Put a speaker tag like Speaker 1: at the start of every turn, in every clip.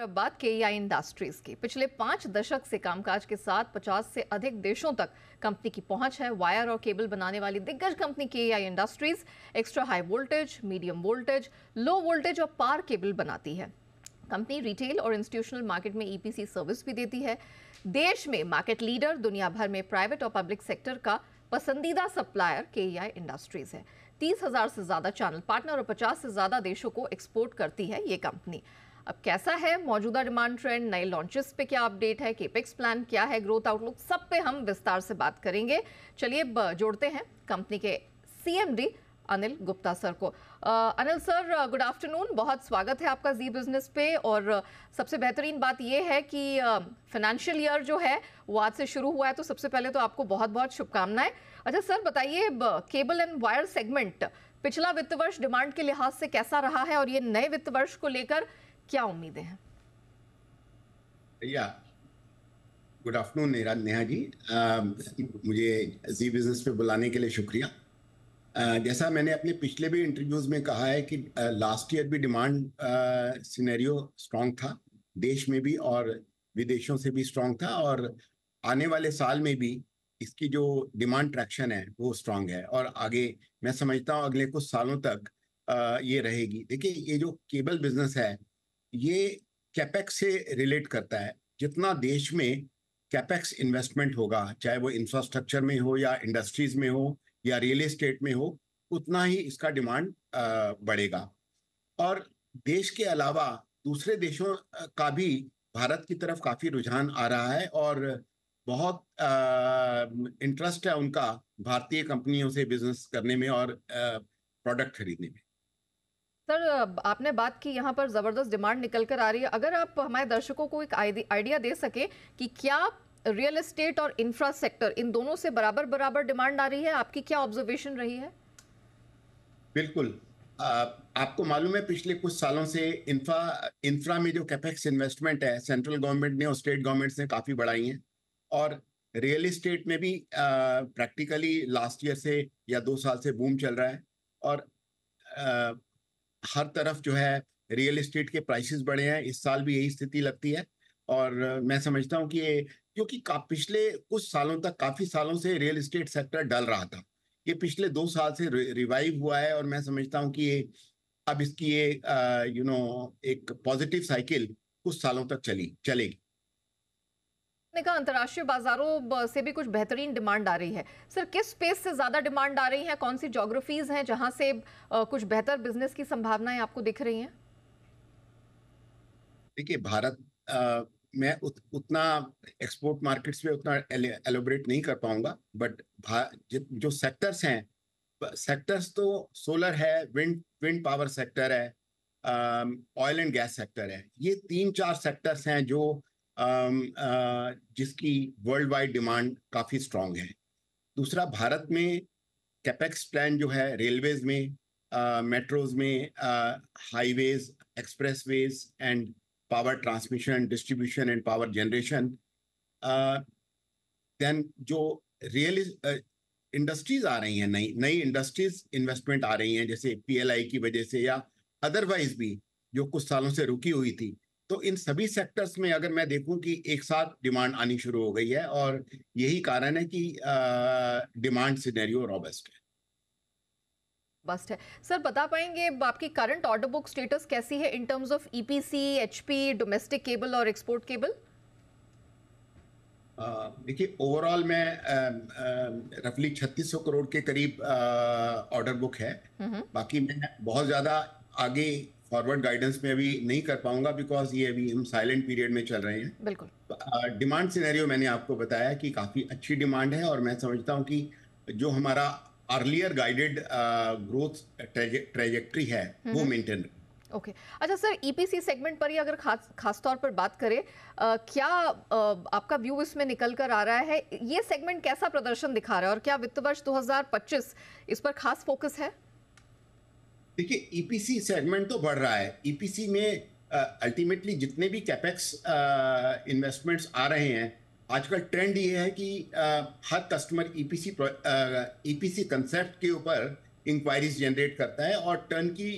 Speaker 1: और अब बात के इंडस्ट्रीज की पिछले पांच दशक से कामकाज के साथ 50 से अधिक देशों तक कंपनी की पहुंच है वायर और केबल बनाने वाली दिग्गज कंपनी के industries extra high voltage medium voltage low voltage और पार केबल बनाती है कंपनी रिटेल और इंस्टीट्यूशनल मार्केट में ईपीसी e सर्विस भी देती है देश में मार्केट लीडर दुनिया भर में प्राइवेट और पब्लिक सेक्टर का पसंदीदा सप्लायर के इंडस्ट्रीज है तीस हज़ार से ज़्यादा चैनल पार्टनर और पचास से ज़्यादा देशों को एक्सपोर्ट करती है ये कंपनी अब कैसा है मौजूदा डिमांड ट्रेंड नए लॉन्चेस पे क्या अपडेट है केपेक्स प्लान क्या है ग्रोथ आउटलुक सब पे हम विस्तार से बात करेंगे चलिए जोड़ते हैं कंपनी के सीएमडी अनिल गुप्ता सर को आ, अनिल सर गुड आफ्टरनून बहुत स्वागत है आपका जी बिजनेस पे और सबसे बेहतरीन बात यह है कि फाइनेंशियल ईयर जो है वो आज से शुरू हुआ है तो सबसे पहले तो आपको बहुत बहुत शुभकामनाएं अच्छा सर बताइए केबल एंड वायर सेगमेंट पिछला वित्त वर्ष डिमांड के लिहाज से कैसा रहा है और ये नए वित्त वर्ष को लेकर क्या उम्मीदें हैं
Speaker 2: भैया गुड आफ्टरनून नेहरा नेहा जी मुझे जी बिजनेस पे बुलाने के लिए शुक्रिया uh, जैसा मैंने अपने पिछले भी इंटरव्यूज में कहा है कि लास्ट uh, ईयर भी डिमांड सिनेरियो स्ट्रांग था देश में भी और विदेशों से भी स्ट्रांग था और आने वाले साल में भी इसकी जो डिमांड ट्रैक्शन है वो स्ट्रांग है और आगे मैं समझता हूँ अगले कुछ सालों तक आ, uh, ये रहेगी देखिए ये जो केबल बिजनेस है ये कैपेक्स से रिलेट करता है जितना देश में कैपेक्स इन्वेस्टमेंट होगा चाहे वो इंफ्रास्ट्रक्चर में हो या इंडस्ट्रीज में हो या रियल एस्टेट में हो उतना ही इसका डिमांड बढ़ेगा और देश के अलावा दूसरे देशों का भी भारत की तरफ काफ़ी रुझान आ रहा है और बहुत इंटरेस्ट है उनका भारतीय कंपनियों से बिजनेस करने में और प्रोडक्ट खरीदने में
Speaker 1: सर आपने बात की यहाँ पर ज़बरदस्त डिमांड निकल कर आ रही है अगर आप हमारे दर्शकों को एक आइडिया दे सके कि क्या रियल एस्टेट और इंफ्रा सेक्टर इन दोनों से बराबर बराबर डिमांड आ रही है आपकी क्या ऑब्जर्वेशन रही है
Speaker 2: बिल्कुल आपको मालूम है पिछले कुछ सालों से इंफ्रा इंफ्रा में जो कैपेक्स इन्वेस्टमेंट है सेंट्रल गवर्नमेंट ने और स्टेट गवर्नमेंट्स ने काफ़ी बढ़ाई है और रियल इस्टेट में भी प्रैक्टिकली लास्ट ईयर से या दो साल से बूम चल रहा है और हर तरफ जो है रियल इस्टेट के प्राइसेस बढ़े हैं इस साल भी यही स्थिति लगती है और मैं समझता हूँ कि ये क्योंकि पिछले कुछ सालों तक काफ़ी सालों से रियल इस्टेट सेक्टर डल रहा था ये पिछले दो साल से रिवाइव हुआ है और मैं समझता हूँ कि ये अब इसकी ये यू नो एक पॉजिटिव साइकिल कुछ सालों तक चली चलेगी
Speaker 1: ने कहा अंतर्राष्ट्रीय बाजारों से भी कुछ बेहतरीन डिमांड आ रही है सर किस स्पेस से ज़्यादा डिमांड आ रही है कौन सी जोग्राफीज़ हैं जहां से कुछ बेहतर बिजनेस की संभावनाएं आपको दिख रही हैं
Speaker 2: देखिए भारत मैं उत, उतना एक्सपोर्ट मार्केट्स में उतना एलोबरेट नहीं कर पाऊंगा बट जो सेक्टर्स हैं सेक्टर्स तो सोलर है विंड विंड पावर सेक्टर है ऑयल एंड गैस सेक्टर है ये तीन चार सेक्टर्स हैं जो Um, uh, जिसकी वर्ल्ड वाइड डिमांड काफ़ी स्ट्रांग है दूसरा भारत में कैपेक्स प्लान जो है रेलवेज में मेट्रोज uh, में highways expressways and power transmission distribution and power generation then जो रियल इंडस्ट्रीज uh, आ रही हैं नई नई इंडस्ट्रीज इन्वेस्टमेंट आ रही हैं जैसे पीएलआई की वजह से या अदरवाइज भी जो कुछ सालों से रुकी हुई थी तो इन सभी सेक्टर्स में अगर मैं देखूं कि एक साथ डिमांड आनी शुरू हो गई है और यही कारण है कि डिमांड सिनेरियो रॉबस्ट है
Speaker 1: बस्ट है सर बता पाएंगे आपकी करंट ऑर्डर बुक स्टेटस कैसी है in terms of EPC HP domestic cable और एक्सपोर्ट केबल
Speaker 2: देखिए ओवरऑल में रफली 3600 करोड़ के करीब ऑर्डर बुक है हम्म। बाकी मैं बहुत ज़्यादा आगे फॉरवर्ड गाइडेंस में अभी नहीं कर पाऊंगा बिकॉज ये अभी हम साइलेंट पीरियड में चल रहे हैं बिल्कुल डिमांड सिनेरियो मैंने आपको बताया कि काफ़ी अच्छी डिमांड है और मैं समझता हूँ कि जो हमारा अर्लियर गाइडेड ग्रोथ ट्रेजेक्ट्री है हम्म। वो मेंटेन
Speaker 1: ओके okay. अच्छा सर ईपीसी सेगमेंट पर ही अगर खास खास तौर पर बात करें आ, क्या आ, आपका व्यू इसमें निकल कर आ रहा है ये सेगमेंट कैसा प्रदर्शन दिखा रहा है और क्या वित्त वर्ष 2025 इस पर खास फोकस है
Speaker 2: देखिए ईपीसी e सेगमेंट तो बढ़ रहा है ईपीसी e में अल्टीमेटली जितने भी कैपेक्स इन्वेस्टमेंट्स आ रहे हैं आजकल ट्रेंड ये है कि uh, हर कस्टमर ईपीसी ईपीसी कंसेप्ट के ऊपर इंक्वायरीज जनरेट करता है और टर्न की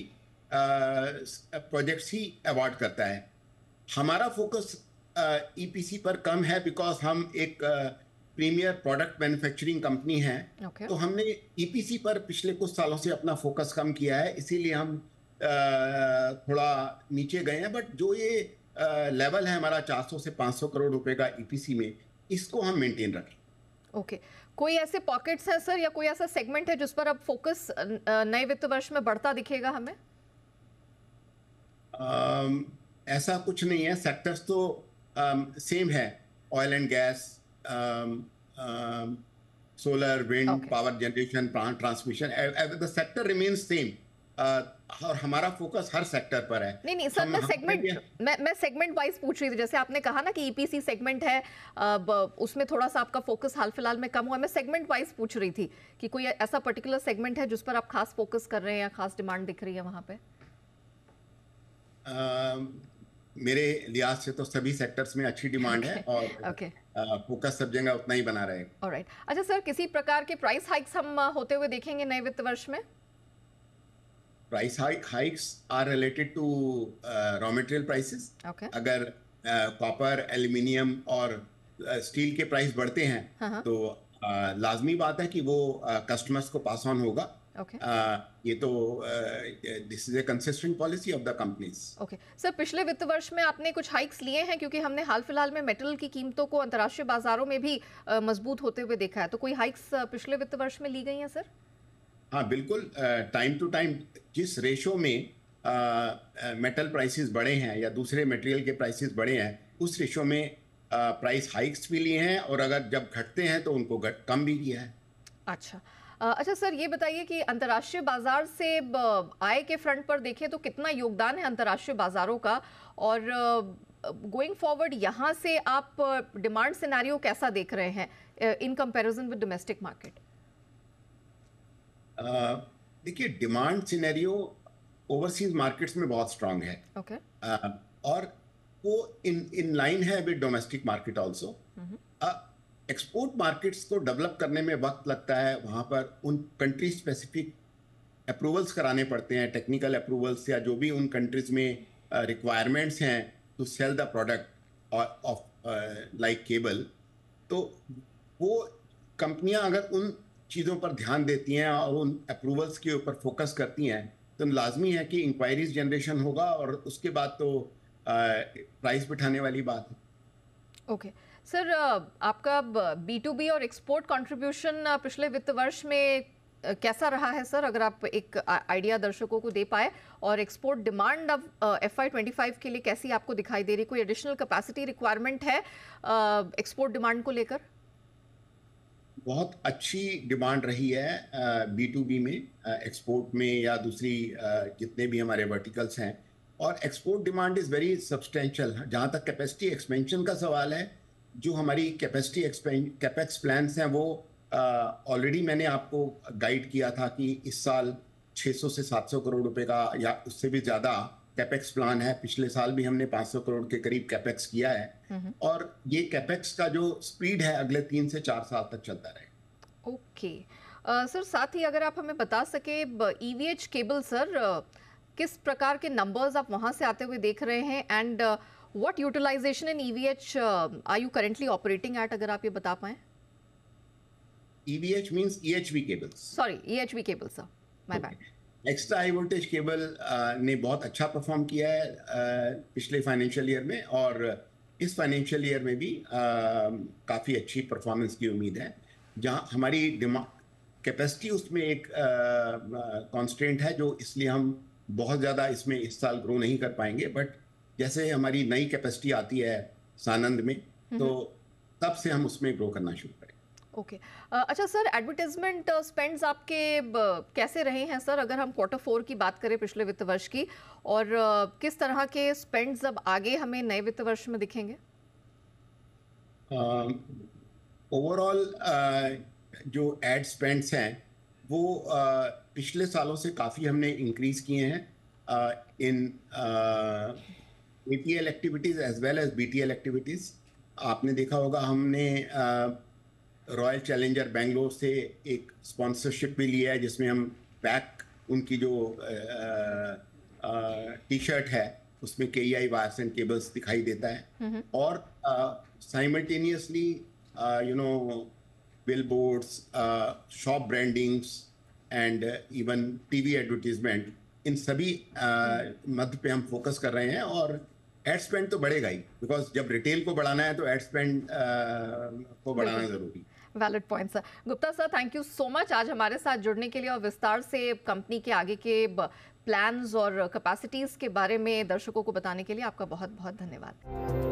Speaker 2: प्रोजेक्ट्स ही अवार्ड करता है हमारा फोकस ईपीसी uh, पर कम है बिकॉज हम एक uh, premier product manufacturing company है okay. तो हमने ईपीसी e पर पिछले कुछ सालों से अपना फोकस कम किया है इसीलिए हम थोड़ा नीचे गए हैं बट जो ये लेवल है हमारा 400 से 500 करोड़ रुपए का ईपीसी e में इसको हम मेंटेन रखें
Speaker 1: ओके okay. कोई ऐसे पॉकेट्स हैं सर या कोई ऐसा सेगमेंट है जिस पर अब फोकस नए वित्त वर्ष में बढ़ता दिखेगा हमें
Speaker 2: आ, ऐसा कुछ नहीं है सेक्टर्स तो आ, सेम है oil and gas um, um, solar, wind, okay. power generation, plant transmission. E, e, the sector remains same. और uh, हमारा फोकस हर सेक्टर पर है नहीं नहीं सर मैं सेगमेंट
Speaker 1: मैं मैं सेगमेंट वाइज पूछ रही थी जैसे आपने कहा ना कि ईपीसी e सेगमेंट है आ, उसमें थोड़ा सा आपका फोकस हाल फिलहाल में कम हुआ मैं सेगमेंट वाइज पूछ रही थी कि कोई ऐसा पर्टिकुलर सेगमेंट है जिस पर आप खास फोकस कर रहे हैं या खास डिमांड दिख रही है वहाँ पे
Speaker 2: आ, um, मेरे लिहाज से तो सभी सेक्टर्स में अच्छी डिमांड okay. है और okay. फोकस सब जगह उतना ही बना रहे
Speaker 1: right. अच्छा सर किसी प्रकार के प्राइस हाइक्स हम होते हुए देखेंगे नए वित्त वर्ष में
Speaker 2: price hike hikes are related to raw material prices अगर कॉपर uh, एल्यूमिनियम और स्टील uh, के प्राइस बढ़ते हैं uh हाँ, -huh. हाँ। तो uh, लाजमी बात है कि वो कस्टमर्स uh, को पास ऑन होगा
Speaker 1: Uh,
Speaker 2: ये तो this is a consistent policy of the companies okay
Speaker 1: sir पिछले वित्त वर्ष में आपने कुछ हाइक्स लिए हैं क्योंकि हमने हाल फिलहाल में मेटल की कीमतों को अंतर्राष्ट्रीय बाजारों में भी uh, मजबूत होते हुए देखा है तो कोई हाइक्स uh, पिछले वित्त वर्ष में ली गई हैं सर
Speaker 2: हाँ बिल्कुल टाइम टू टाइम जिस रेशो में मेटल प्राइसेस बढ़े हैं या दूसरे मटेरियल के प्राइसेस बढ़े हैं उस रेशो में प्राइस हाइक्स भी लिए हैं और अगर जब घटते हैं तो उनको घट कम भी किया है
Speaker 1: अच्छा अच्छा सर ये बताइए कि अंतर्राष्ट्रीय बाजार से आय के फ्रंट पर देखें तो कितना योगदान है अंतर्राष्ट्रीय बाजारों का और गोइंग फॉरवर्ड यहाँ से आप डिमांड सिनेरियो कैसा देख रहे हैं in comparison with domestic market
Speaker 2: देखिए डिमांड सिनेरियो ओवरसीज मार्केट्स में बहुत स्ट्रांग है okay. uh, और वो इन इन लाइन है with domestic market also export markets को डेवलप करने में वक्त लगता है वहाँ पर उन कंट्री स्पेसिफिक अप्रूवल्स कराने पड़ते हैं टेक्निकल अप्रूवल्स या जो भी उन कंट्रीज में रिक्वायरमेंट्स हैं टू सेल द प्रोडक्ट और ऑफ लाइक केबल तो वो कंपनियां अगर उन चीज़ों पर ध्यान देती हैं और उन अप्रूवल्स के ऊपर फोकस करती हैं तो लाजमी है कि इंक्वायरीज जनरेशन होगा और उसके बाद तो प्राइस बिठाने वाली बात है
Speaker 1: ओके okay. सर uh, आपका बी टू बी और एक्सपोर्ट कंट्रीब्यूशन uh, पिछले वित्त वर्ष में uh, कैसा रहा है सर अगर आप एक आइडिया दर्शकों को दे पाए और एक्सपोर्ट डिमांड अब एफ आई ट्वेंटी फाइव के लिए कैसी आपको दिखाई दे रही कोई एडिशनल कैपेसिटी रिक्वायरमेंट है एक्सपोर्ट डिमांड को लेकर
Speaker 2: बहुत अच्छी डिमांड रही है बी टू बी में एक्सपोर्ट में या दूसरी जितने भी हमारे वर्टिकल्स हैं और export demand is very substantial जहाँ तक कैपेसिटी एक्सपेंशन का सवाल है जो हमारी कैपेसिटी कैपेक्स प्लान्स हैं वो ऑलरेडी मैंने आपको गाइड किया था कि इस साल 600 से 700 करोड़ रुपए का या उससे भी ज़्यादा कैपेक्स प्लान है पिछले साल भी हमने 500 करोड़ के करीब कैपेक्स किया है और ये कैपेक्स का जो स्पीड है अगले तीन से चार साल तक चलता
Speaker 1: रहे ओके सर साथ ही अगर आप हमें बता सके ईवीएच केबल e सर किस प्रकार के नंबर्स आप वहाँ से आते हुए देख रहे हैं and uh, what utilization in EVH are you currently operating at अगर आप ये बता पाए
Speaker 2: EVH means EHV cables
Speaker 1: sorry EHV cables, sir my bad
Speaker 2: bad. Extra high voltage cable ने बहुत अच्छा परफॉर्म किया है uh, पिछले फाइनेंशियल ईयर में और इस फाइनेंशियल ईयर में भी uh, काफ़ी अच्छी परफॉर्मेंस की उम्मीद है जहाँ हमारी डिमा कैपेसिटी उसमें एक कॉन्स्टेंट uh, है जो इसलिए हम बहुत ज़्यादा इसमें इस साल ग्रो नहीं कर पाएंगे बट जैसे हमारी नई कैपेसिटी आती है सानंद में तो तब से हम उसमें ग्रो करना शुरू करें
Speaker 1: ओके okay. अच्छा सर एडवर्टीजमेंट स्पेंड्स आपके कैसे रहे हैं सर अगर हम क्वार्टर फोर की बात करें पिछले वित्त वर्ष की और किस तरह के स्पेंड्स अब आगे हमें नए वित्त वर्ष में दिखेंगे
Speaker 2: ओवरऑल जो एड स्पेंड्स हैं वो पिछले सालों से काफ़ी हमने इंक्रीज किए हैं in ATL activities as well as BTL activities आपने देखा होगा हमने रॉयल चैलेंजर बेंगलोर से एक स्पॉन्सरशिप भी लिया है जिसमें हम पैक उनकी जो टी शर्ट है उसमें K E I wires and cables दिखाई देता है और simultaneously you know billboards shop brandings and even T V advertisement इन सभी मध्य पे हम फोकस कर रहे हैं और एड स्पेंड तो बढ़ेगा ही बिकॉज जब रिटेल को बढ़ाना है तो एड स्पेंड को बढ़ाना जरूरी
Speaker 1: valid point sir Gupta sir thank you so much आज हमारे साथ जुड़ने के लिए और विस्तार से कंपनी के आगे के प्लान्स और कैपेसिटीज़ के बारे में दर्शकों को बताने के लिए आपका बहुत बहुत धन्यवाद